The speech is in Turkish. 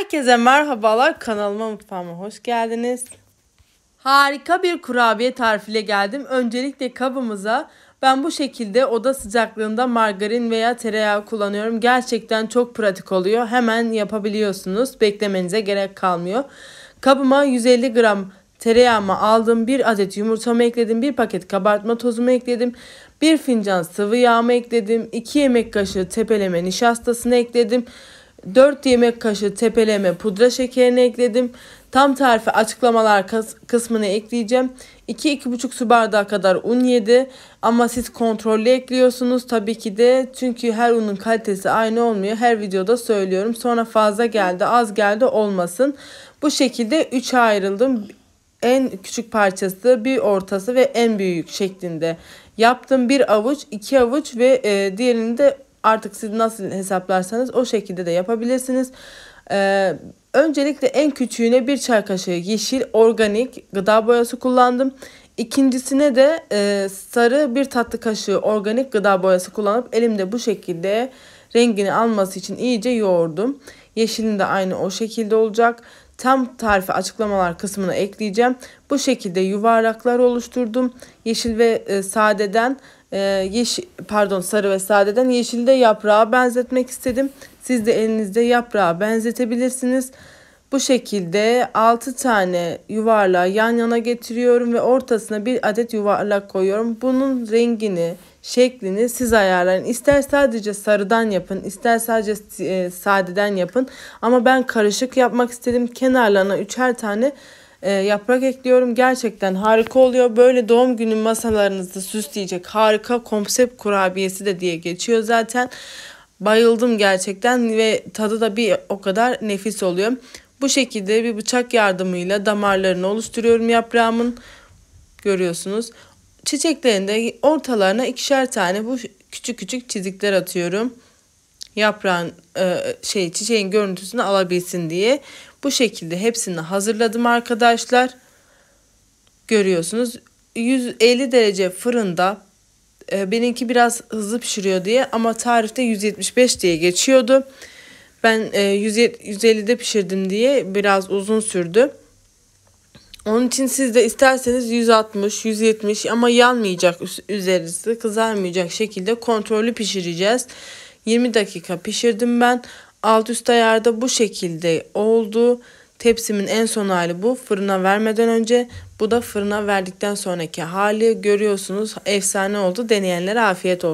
Herkese merhabalar. Kanalıma mutfağıma hoş geldiniz. Harika bir kurabiye tarifiyle geldim. Öncelikle kabımıza ben bu şekilde oda sıcaklığında margarin veya tereyağı kullanıyorum. Gerçekten çok pratik oluyor. Hemen yapabiliyorsunuz. Beklemenize gerek kalmıyor. Kabıma 150 gram tereyağımı aldım. Bir adet yumurtamı ekledim. Bir paket kabartma tozumu ekledim. Bir fincan sıvı yağımı ekledim. 2 yemek kaşığı tepeleme nişastasını ekledim. 4 yemek kaşığı tepeleme pudra şekerini ekledim. Tam tarifi açıklamalar kısmını ekleyeceğim. 2-2,5 su bardağı kadar un yedi. Ama siz kontrollü ekliyorsunuz tabii ki de. Çünkü her unun kalitesi aynı olmuyor. Her videoda söylüyorum. Sonra fazla geldi az geldi olmasın. Bu şekilde 3'e ayrıldım. En küçük parçası bir ortası ve en büyük şeklinde yaptım. Bir avuç iki avuç ve e, diğerini de Artık siz nasıl hesaplarsanız o şekilde de yapabilirsiniz. Ee, öncelikle en küçüğüne bir çay kaşığı yeşil organik gıda boyası kullandım. İkincisine de e, sarı bir tatlı kaşığı organik gıda boyası kullanıp elimde bu şekilde rengini alması için iyice yoğurdum. Yeşilin de aynı o şekilde olacak. Tam tarifi açıklamalar kısmına ekleyeceğim. Bu şekilde yuvarlaklar oluşturdum. Yeşil ve e, sadeden e, ee, yeşil pardon sarı ve sadeden yeşilde yaprağa benzetmek istedim. Siz de elinizde yaprağa benzetebilirsiniz. Bu şekilde 6 tane yuvarlağı yan yana getiriyorum ve ortasına bir adet yuvarlak koyuyorum. Bunun rengini, şeklini siz ayarlayın. İster sadece sarıdan yapın, ister sadece e, sadeden yapın. Ama ben karışık yapmak istedim. Kenarlarına üçer tane e, yaprak ekliyorum. Gerçekten harika oluyor. Böyle doğum günü masalarınızı süsleyecek harika konsept kurabiyesi de diye geçiyor zaten. Bayıldım gerçekten ve tadı da bir o kadar nefis oluyor. Bu şekilde bir bıçak yardımıyla damarlarını oluşturuyorum yaprağımın. Görüyorsunuz. çiçeklerinde ortalarına ikişer tane bu küçük küçük çizikler atıyorum. Yaprağın e, şey çiçeğin görüntüsünü alabilsin diye. Bu şekilde hepsini hazırladım arkadaşlar. Görüyorsunuz 150 derece fırında e, benimki biraz hızlı pişiriyor diye ama tarifte 175 diye geçiyordu. Ben 150'de e, pişirdim diye biraz uzun sürdü. Onun için siz de isterseniz 160, 170 ama yanmayacak üzerisi kızarmayacak şekilde kontrollü pişireceğiz. 20 dakika pişirdim ben Alt üst ayarda bu şekilde oldu. Tepsimin en son hali bu. Fırına vermeden önce bu da fırına verdikten sonraki hali görüyorsunuz. Efsane oldu. Deneyenlere afiyet olsun.